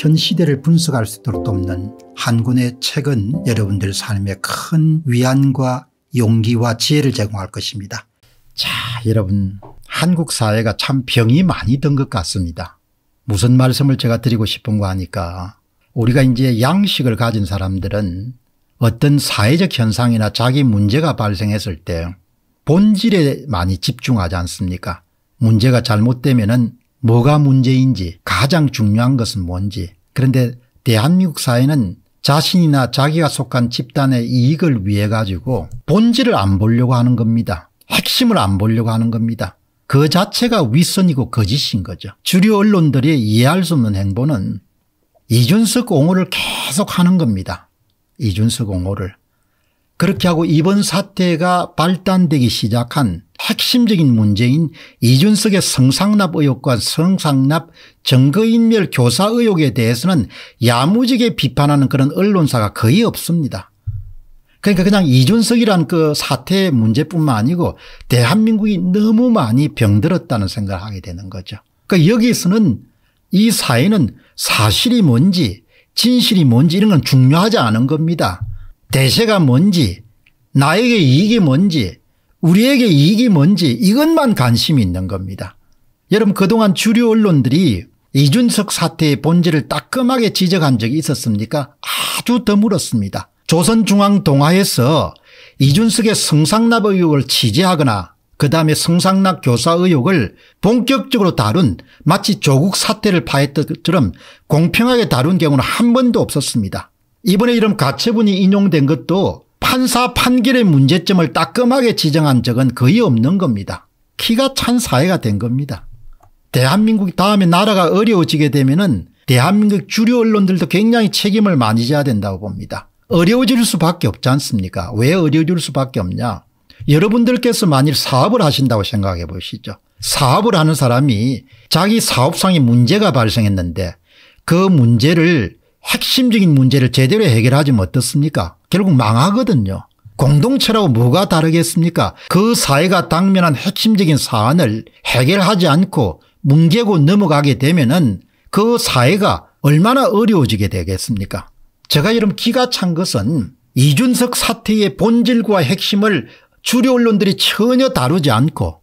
현 시대를 분석할 수 있도록 돕는 한 권의 책은 여러분들 삶에 큰 위안과 용기와 지혜를 제공할 것입니다. 자 여러분 한국 사회가 참 병이 많이 든 것 같습니다. 무슨 말씀을 제가 드리고 싶은 거 하니까 우리가 이제 양식을 가진 사람들은 어떤 사회적 현상이나 자기 문제가 발생했을 때 본질에 많이 집중하지 않습니까 문제가 잘못되면 은 뭐가 문제인지 가장 중요한 것은 뭔지 그런데 대한민국 사회는 자신이나 자기가 속한 집단의 이익을 위해 가지고 본질을 안 보려고 하는 겁니다. 핵심을 안 보려고 하는 겁니다. 그 자체가 윗선이고 거짓인 거죠. 주류 언론들이 이해할 수 없는 행보는 이준석 옹호를 계속 하는 겁니다. 이준석 옹호를. 그렇게 하고 이번 사태가 발단되기 시작한 핵심적인 문제인 이준석의 성상납 의혹과 성상납 증거인멸 교사 의혹에 대해서는 야무지게 비판하는 그런 언론사가 거의 없습니다. 그러니까 그냥 이준석이란 그 사태의 문제뿐만 아니고 대한민국이 너무 많이 병들었다는 생각을 하게 되는 거죠. 그러니까 여기서는 이 사회는 사실이 뭔지 진실이 뭔지 이런 건 중요하지 않은 겁니다. 대세가 뭔지 나에게 이익이 뭔지 우리에게 이익이 뭔지 이것만 관심이 있는 겁니다. 여러분 그동안 주류 언론들이 이준석 사태의 본질을 따끔하게 지적한 적이 있었습니까? 아주 드물었습니다. 조선중앙동화에서 이준석의 성상납 의혹을 취재하거나 그 다음에 성상납 교사 의혹을 본격적으로 다룬 마치 조국 사태를 파했던 것처럼 공평하게 다룬 경우는 한 번도 없었습니다. 이번에 이런 가처분이 인용된 것도 판사 판결의 문제점을 따끔하게 지정한 적은 거의 없는 겁니다. 키가 찬 사회가 된 겁니다. 대한민국 이 다음에 나라가 어려워지게 되면 은 대한민국 주류 언론들도 굉장히 책임을 많이 져야 된다고 봅니다. 어려워질 수밖에 없지 않습니까 왜 어려워질 수밖에 없냐 여러분들께서 만일 사업을 하신다고 생각해 보시죠. 사업을 하는 사람이 자기 사업상에 문제가 발생했는데 그 문제를 핵심적인 문제를 제대로 해결하지면 어떻습니까 결국 망하거든요. 공동체라고 뭐가 다르겠습니까 그 사회가 당면한 핵심적인 사안을 해결하지 않고 뭉개고 넘어가게 되면 은그 사회가 얼마나 어려워지게 되겠습니까 제가 이러 기가 찬 것은 이준석 사태의 본질과 핵심을 주류 언론들이 전혀 다루지 않고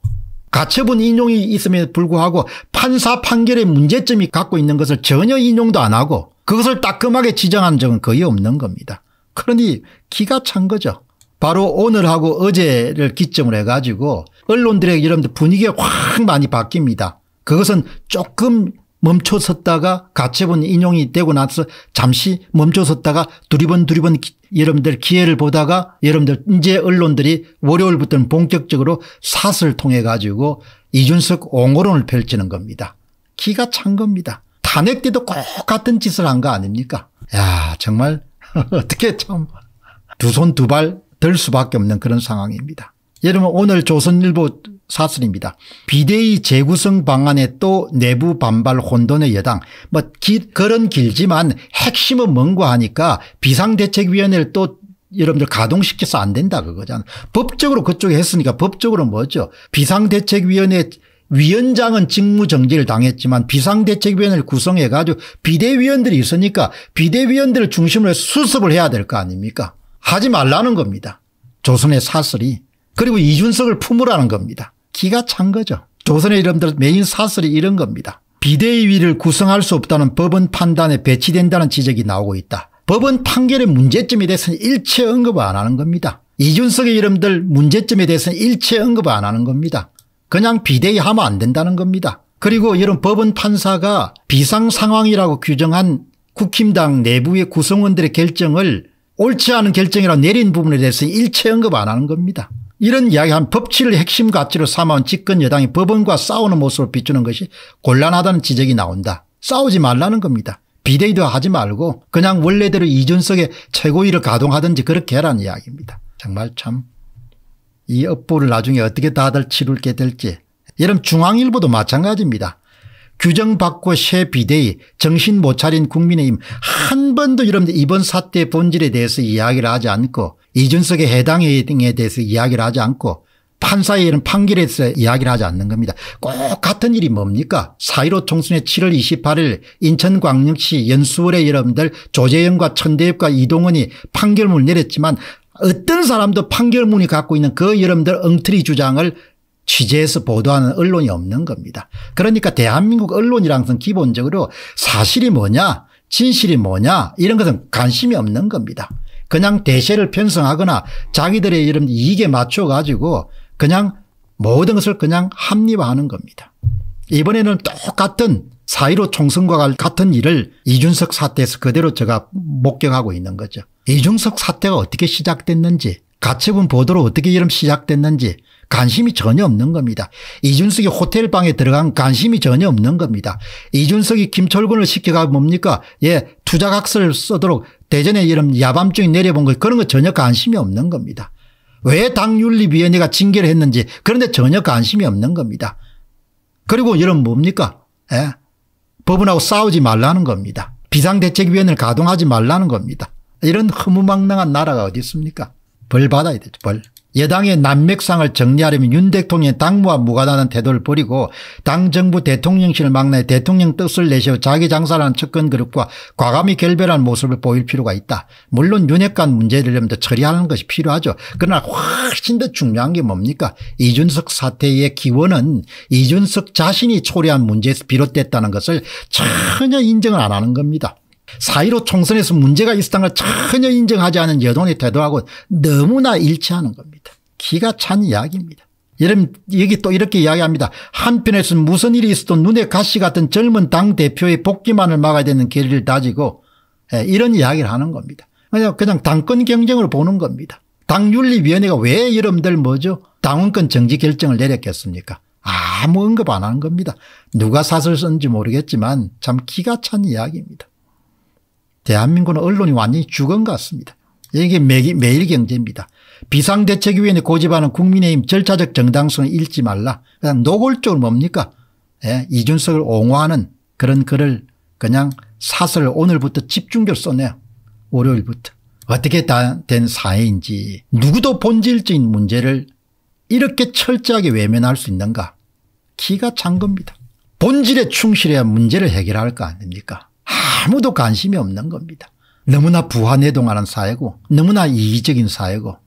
가처분 인용이 있음에도 불구하고 판사 판결의 문제점이 갖고 있는 것을 전혀 인용도 안 하고 그것을 따끔하게 지정한 적은 거의 없는 겁니다. 그러니 기가 찬 거죠. 바로 오늘하고 어제를 기점으로 해가지고 언론들에게 여러분들 분위기가 확 많이 바뀝니다. 그것은 조금 멈춰섰다가 가처분 인용이 되고 나서 잠시 멈춰섰다가 두리번 두리번 여러분들 기회를 보다가 여러분들 이제 언론들이 월요일부터는 본격적으로 사슬 통해 가지고 이준석 옹호론을 펼치는 겁니다. 기가 찬 겁니다. 탄핵 때도 꼭 같은 짓을 한 거 아닙니까? 야 정말 어떻게 참 두 손 두 발 들 수밖에 없는 그런 상황입니다. 여러분 오늘 조선일보 사설입니다. 비대위 재구성 방안에 또 내부 반발 혼돈의 여당 뭐 기, 그런 길지만 핵심은 뭔가 하니까 비상대책위원회를 또 여러분들 가동시켜서 안 된다 그거잖아. 법적으로 그쪽에 했으니까 법적으로 뭐죠. 비상대책위원회 위원장은 직무정지를 당했지만 비상대책위원회를 구성해 가지고 비대위원들이 있으니까 비대위원들을 중심으로 해서 수습을 해야 될 거 아닙니까 하지 말라는 겁니다. 조선의 사슬이 그리고 이준석을 품으라는 겁니다. 기가 찬 거죠. 조선의 이름들 메인 사슬이 이런 겁니다. 비대위를 구성할 수 없다는 법원 판단에 배치된다는 지적이 나오고 있다. 법원 판결의 문제점에 대해서는 일체 언급을 안 하는 겁니다. 이준석의 이름들 문제점에 대해서는 일체 언급을 안 하는 겁니다. 그냥 비대위 하면 안 된다는 겁니다. 그리고 이런 법원 판사가 비상상황이라고 규정한 국힘당 내부의 구성원들의 결정을 옳지 않은 결정이라고 내린 부분에 대해서 일체 언급 안 하는 겁니다. 이런 이야기한 법치를 핵심 가치로 삼아온 집권 여당이 법원과 싸우는 모습을 비추는 것이 곤란하다는 지적이 나온다. 싸우지 말라는 겁니다. 비대위도 하지 말고 그냥 원래대로 이준석의 최고위를 가동하든지 그렇게 해라는 이야기입니다. 정말 참이 업보를 나중에 어떻게 다들 치룰게 될지. 여름 중앙일보도 마찬가지입니다. 규정받고 새 비대위 정신 못 차린 국민의힘 한 번도 여러분들 이번 사태 본질에 대해서 이야기를 하지 않고 이준석의 해당 에 대해서 이야기를 하지 않고 판사의 이런 판결에 서 이야기를 하지 않는 겁니다. 꼭 같은 일이 뭡니까 4.15 총선의 7월 28일 인천광역시 연수원에 여러분들 조재영과 천대엽과 이동원이 판결문을 내렸지만 어떤 사람도 판결문이 갖고 있는 그 여러분들 엉터리 주장을 취재해서 보도하는 언론이 없는 겁니다. 그러니까 대한민국 언론이란 것은 기본적으로 사실이 뭐냐 진실이 뭐냐 이런 것은 관심이 없는 겁니다. 그냥 대세를 편성하거나 자기들의 이런 이익에 맞춰 가지고 그냥 모든 것을 그냥 합리화하는 겁니다. 이번에는 똑같은 사1로 총선과 같은 일을 이준석 사태에서 그대로 제가 목격하고 있는 거죠. 이중석 사태가 어떻게 시작됐는지 가처분 보도로 어떻게 이름 시작됐는지 관심이 전혀 없는 겁니다. 이준석이 호텔방에 들어간 관심이 전혀 없는 겁니다. 이준석이 김철근을 시켜가 뭡니까 예 투자각서를 쓰도록 대전에 이런 야밤중에 내려본 것 그런 거 전혀 관심이 없는 겁니다. 왜 당윤리위원회가 징계를 했는지 그런데 전혀 관심이 없는 겁니다. 그리고 이런 뭡니까 예. 법원하고 싸우지 말라는 겁니다. 비상대책위원회를 가동하지 말라는 겁니다. 이런 허무망랑한 나라가 어디 있습니까? 벌 받아야 되죠. 벌. 여당의 난맥상을 정리하려면 윤 대통령의 당무와 무관하는 태도를 버리고 당 정부 대통령실 막내 대통령 뜻을 내세워 자기 장사를 한 측근 그룹과 과감히 결별한 모습을 보일 필요가 있다. 물론 윤핵관 문제들 처리하는 것이 필요하죠. 그러나 훨씬 더 중요한 게 뭡니까 이준석 사태의 기원은 이준석 자신이 초래한 문제에서 비롯됐다는 것을 전혀 인정을 안 하는 겁니다. 사1로 총선에서 문제가 있었다는 걸 전혀 인정하지 않은 여론의 태도하고 너무나 일치하는 겁니다. 기가 찬 이야기입니다. 여러분 여기 또 이렇게 이야기합니다. 한편에서는 무슨 일이 있어도 눈에 가시 같은 젊은 당대표의 복귀만을 막아야 되는 길을 다지고 예, 이런 이야기를 하는 겁니다. 그냥, 그냥 당권 경쟁으로 보는 겁니다. 당윤리위원회가 왜 여러분들 뭐죠? 당원권 정지 결정을 내렸겠습니까? 아무 언급 안 하는 겁니다. 누가 사설 썼는지 모르겠지만 참 기가 찬 이야기입니다. 대한민국은 언론이 완전히 죽은 것 같습니다. 이게 매일 경제입니다. 비상대책위원회 고집하는 국민의힘 절차적 정당성을 잃지 말라. 그냥 노골적으로 뭡니까? 예, 이준석을 옹호하는 그런 글을 그냥 사설 오늘부터 집중적으로 써내요. 월요일부터. 어떻게 다된 사회인지 누구도 본질적인 문제를 이렇게 철저하게 외면할 수 있는가. 기가 찬 겁니다. 본질에 충실해야 문제를 해결할 거 아닙니까? 아무도 관심이 없는 겁니다. 너무나 부화내동하는 사회고 너무나 이기적인 사회고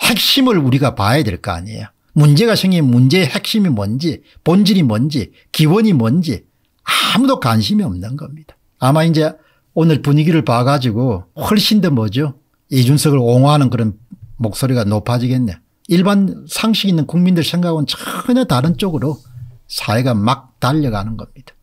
핵심을 우리가 봐야 될 거 아니에요. 문제가 생긴 문제의 핵심이 뭔지 본질이 뭔지 기원이 뭔지 아무도 관심이 없는 겁니다. 아마 이제 오늘 분위기를 봐가지고 훨씬 더 뭐죠 이준석을 옹호하는 그런 목소리가 높아지겠네. 일반 상식 있는 국민들 생각은 전혀 다른 쪽으로 사회가 막 달려가는 겁니다.